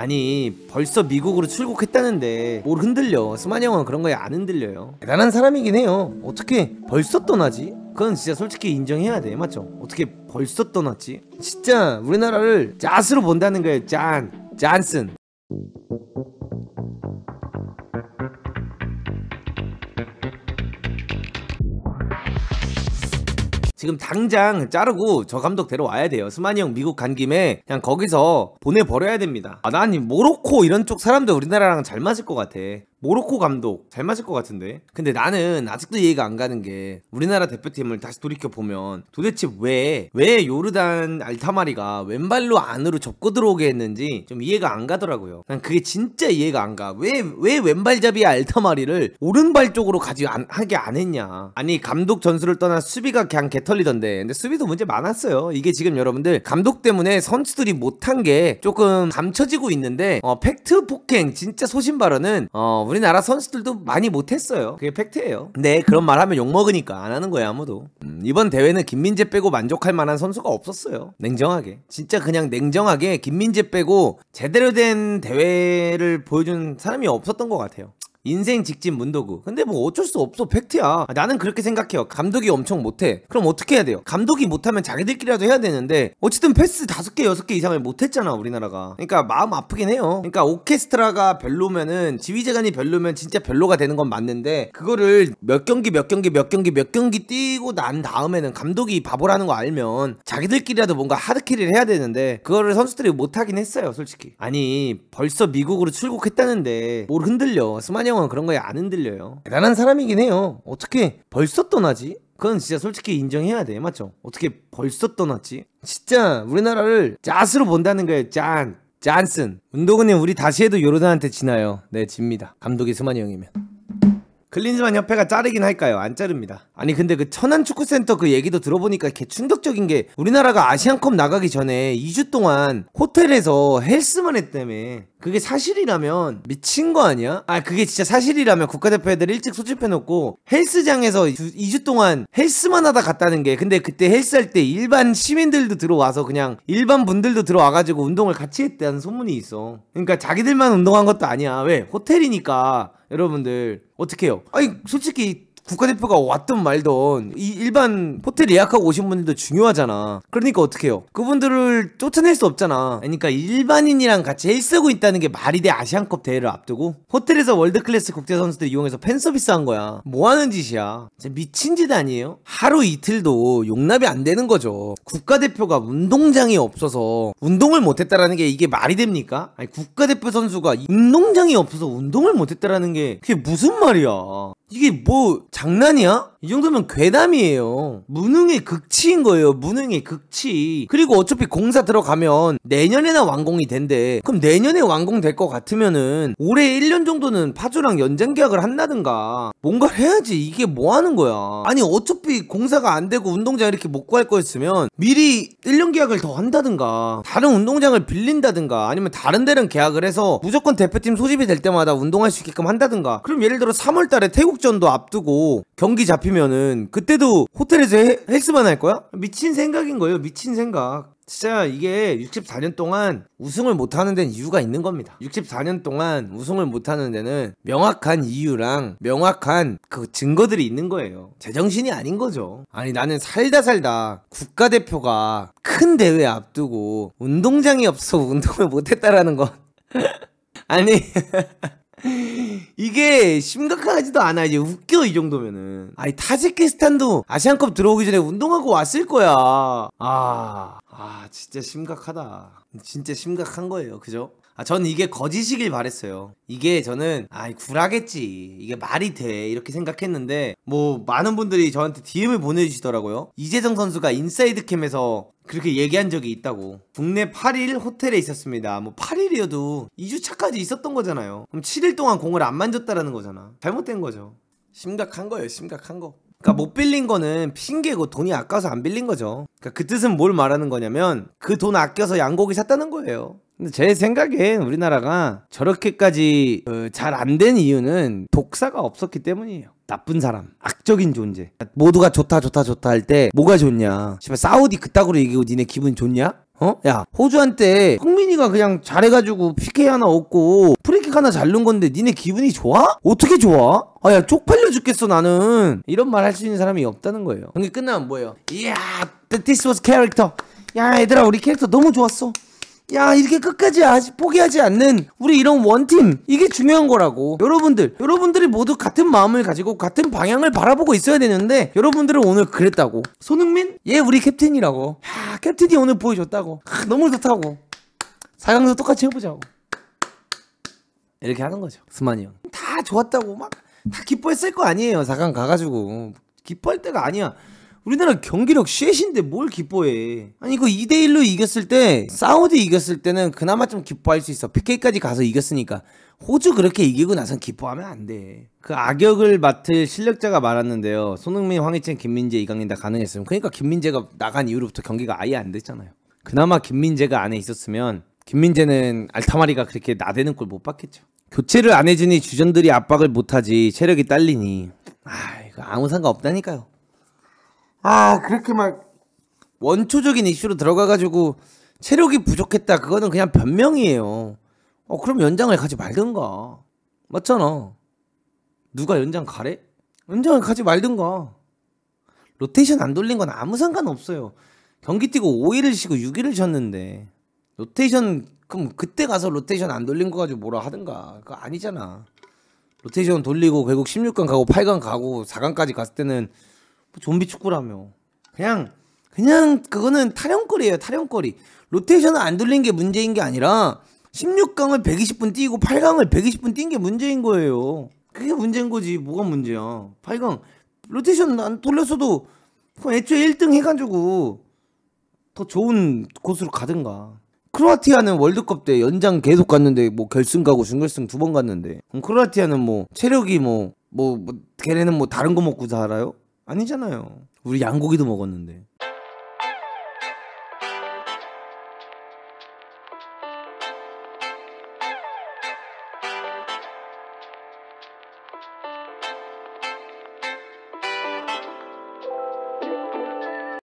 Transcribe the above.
아니 벌써 미국으로 출국했다는데 뭘 흔들려 스마니 형은 그런 거에 안 흔들려요 대단한 사람이긴 해요 어떻게 벌써 떠나지? 그건 진짜 솔직히 인정해야 돼 맞죠? 어떻게 벌써 떠났지? 진짜 우리나라를 짜스로 본다는 거예요 짠 짠슨 지금 당장 자르고 저 감독 데려와야 돼요. 스마니 형 미국 간 김에 그냥 거기서 보내버려야 됩니다. 아, 난 모로코 이런 쪽 사람들 우리나라랑 잘 맞을 것 같아. 모로코 감독 잘 맞을 것 같은데 근데 나는 아직도 이해가 안 가는 게 우리나라 대표팀을 다시 돌이켜보면 도대체 왜 왜 요르단 알타마리가 왼발로 안으로 접고 들어오게 했는지 좀 이해가 안 가더라고요 난 그게 진짜 이해가 안 가왜 왜 왼발잡이 알타마리를 오른발 쪽으로 가지 안, 하게 안 했냐 아니 감독 전술을 떠나 수비가 그냥 개털리던데 근데 수비도 문제 많았어요 이게 지금 여러분들 감독 때문에 선수들이 못한 게 조금 감춰지고 있는데 어, 팩트 폭행 진짜 소신 발언은 어, 우리나라 선수들도 많이 못했어요. 그게 팩트예요. 네 그런 말 하면 욕먹으니까 안 하는 거야 아무도. 음, 이번 대회는 김민재 빼고 만족할 만한 선수가 없었어요. 냉정하게. 진짜 그냥 냉정하게 김민재 빼고 제대로 된 대회를 보여준 사람이 없었던 것 같아요. 인생 직진 문도구 근데 뭐 어쩔 수 없어 팩트야 아, 나는 그렇게 생각해요 감독이 엄청 못해 그럼 어떻게 해야 돼요 감독이 못하면 자기들끼리라도 해야 되는데 어쨌든 패스 5개 6개 이상을 못했잖아 우리나라가 그러니까 마음 아프긴 해요 그러니까 오케스트라가 별로면은 지휘재간이 별로면 진짜 별로가 되는 건 맞는데 그거를 몇 경기 몇 경기 몇 경기 몇 경기 뛰고 난 다음에는 감독이 바보라는 거 알면 자기들끼리라도 뭔가 하드킬을 해야 되는데 그거를 선수들이 못하긴 했어요 솔직히 아니 벌써 미국으로 출국했다는데 뭘 흔들려 스마니 형은 그런 거에 안 흔들려요. 대단한 사람이긴 해요. 어떻게 벌써 떠나지? 그건 진짜 솔직히 인정해야 돼. 맞죠? 어떻게 벌써 떠났지? 진짜 우리나라를 짠으로 본다는 거예요. 짠. 짠슨. 운동은 우리 다시 해도 요르단한테 지나요. 네, 집니다. 감독이 스만이 형이면. 클린즈만 협회가 자르긴 할까요? 안 자릅니다. 아니 근데 그 천안 축구센터 그 얘기도 들어보니까 개 충격적인 게 우리나라가 아시안컵 나가기 전에 2주 동안 호텔에서 헬스만 했다며. 그게 사실이라면 미친 거 아니야? 아 그게 진짜 사실이라면 국가대표 애들 일찍 소집해놓고 헬스장에서 2주 동안 헬스만 하다 갔다는 게 근데 그때 헬스할 때 일반 시민들도 들어와서 그냥 일반 분들도 들어와가지고 운동을 같이 했다는 소문이 있어 그러니까 자기들만 운동한 것도 아니야 왜? 호텔이니까 여러분들 어떻게 해요? 아니 솔직히 국가대표가 왔든 말든 이 일반 호텔 예약하고 오신 분들도 중요하잖아 그러니까 어떡해요 그분들을 쫓아낼 수 없잖아 그러니까 일반인이랑 같이 헬쓰고 있다는 게 말이 돼 아시안컵 대회를 앞두고 호텔에서 월드클래스 국제 선수들 이용해서 팬서비스 한 거야 뭐하는 짓이야 미친 짓 아니에요? 하루 이틀도 용납이 안 되는 거죠 국가대표가 운동장이 없어서 운동을 못했다라는 게 이게 말이 됩니까? 아니 국가대표 선수가 운동장이 없어서 운동을 못했다라는 게 그게 무슨 말이야 이게 뭐 장난이야? 이 정도면 괴담이에요. 무능의 극치인 거예요. 무능의 극치. 그리고 어차피 공사 들어가면 내년에나 완공이 된대. 그럼 내년에 완공될 것 같으면은 올해 1년 정도는 파주랑 연장 계약을 한다든가 뭔가 해야지. 이게 뭐 하는 거야. 아니 어차피 공사가 안 되고 운동장 이렇게 못 구할 거였으면 미리 1년 계약을 더 한다든가 다른 운동장을 빌린다든가 아니면 다른 데랑 계약을 해서 무조건 대표팀 소집이 될 때마다 운동할 수 있게끔 한다든가 그럼 예를 들어 3월 달에 태국 한국전도 앞두고 경기 잡히면은 그때도 호텔에서 헬스만 할 거야? 미친 생각인 거예요. 미친 생각. 진짜 이게 64년 동안 우승을 못하는 데는 이유가 있는 겁니다 64년 동안 우승을 못하는 데는 명확한 이유랑 명확한 그 증거들이 있는 거예요 제정신이 아닌 거죠 아니 나는 살다 살다 국가대표가 큰 대회 앞두고 운동장이 없어 운동을 못했다라는 건 아니 이게 심각하지도 않아 이제 웃겨 이 정도면은 아니 타지키스탄도 아시안컵 들어오기 전에 운동하고 왔을 거야 아 아, 진짜 심각하다 진짜 심각한 거예요 그죠? 아, 저 이게 거짓이길 바랬어요. 이게 저는 아 구라겠지 이게 말이 돼 이렇게 생각했는데 뭐 많은 분들이 저한테 DM을 보내주시더라고요. 이재정 선수가 인사이드 캠에서 그렇게 얘기한 적이 있다고 국내 8일 호텔에 있었습니다 뭐 8일이어도 2주차까지 있었던 거잖아요 그럼 7일 동안 공을 안 만졌다라는 거잖아 잘못된 거죠 심각한 거예요 심각한 거 그니까 못 빌린 거는 핑계고 그 돈이 아까워서 안 빌린 거죠 그러니까 그 뜻은 뭘 말하는 거냐면 그 돈 아껴서 양고기 샀다는 거예요 근데 제 생각엔 우리나라가 저렇게까지 어, 잘안 된 이유는 독사가 없었기 때문이에요. 나쁜 사람, 악적인 존재. 모두가 좋다 좋다 좋다 할 때 뭐가 좋냐? 씨발 사우디 그따구로 얘기고 니네 기분 좋냐? 어? 야 호주한테 흥민이가 그냥 잘해가지고 PK 하나 얻고 프리킥 하나 잘넣 건데 니네 기분이 좋아? 어떻게 좋아? 아야 쪽팔려 죽겠어 나는 이런 말 할 수 있는 사람이 없다는 거예요 그게 끝나면 뭐예요? 이야 yeah, this was character 야 얘들아 우리 캐릭터 너무 좋았어 야 이렇게 끝까지 아직 포기하지 않는 우리 이런 원팀 이게 중요한 거라고 여러분들 여러분들이 모두 같은 마음을 가지고 같은 방향을 바라보고 있어야 되는데 여러분들은 오늘 그랬다고 손흥민? 얘 예, 우리 캡틴이라고 야 캡틴이 오늘 보여줬다고 하, 아, 너무 좋다고 4강도 똑같이 해보자고 이렇게 하는 거죠 스만이 형다 좋았다고 막 다 기뻐했을 거 아니에요 4강 가가지고 기뻐할 때가 아니야 우리나라 경기력 쉣인데 뭘 기뻐해 아니 그 이거 2대1로 이겼을 때 사우디 이겼을 때는 그나마 좀 기뻐할 수 있어 PK까지 가서 이겼으니까 호주 그렇게 이기고 나선 기뻐하면 안 돼 그 악역을 맡을 실력자가 많았는데요 손흥민, 황희찬, 김민재, 이강인 다 가능했으면 그러니까 김민재가 나간 이후로부터 경기가 아예 안 됐잖아요 그나마 김민재가 안에 있었으면 김민재는 알타마리가 그렇게 나대는 꼴 못 봤겠죠 교체를 안 해주니 주전들이 압박을 못하지 체력이 딸리니 아 이거 아무 상관없다니까요 아 그렇게 막 원초적인 이슈로 들어가가지고 체력이 부족했다 그거는 그냥 변명이에요 어 그럼 연장을 가지 말든가 맞잖아 누가 연장 가래? 연장을 가지 말든가 로테이션 안 돌린 건 아무 상관없어요 경기 뛰고 5일을 쉬고 6일을 쉬었는데 로테이션 그럼 그때 가서 로테이션 안 돌린 거 가지고 뭐라 하든가 그거 아니잖아 로테이션 돌리고 결국 16강 가고 8강 가고 4강까지 갔을 때는 좀비 축구라며. 그냥 그냥 그거는 타령거리예요. 타령거리. 로테이션을 안 돌린 게 문제인 게 아니라 16강을 120분 뛰고 8강을 120분 뛴 게 문제인 거예요. 그게 문제인 거지. 뭐가 문제야. 8강 로테이션 안 돌렸어도 애초에 1등 해가지고 더 좋은 곳으로 가든가. 크로아티아는 월드컵 때 연장 계속 갔는데 뭐 결승 가고 준결승 두 번 갔는데 크로아티아는 뭐 체력이 뭐뭐 뭐, 뭐 걔네는 뭐 다른 거 먹고 살아요? 아니잖아요. 우리 양고기도 먹었는데.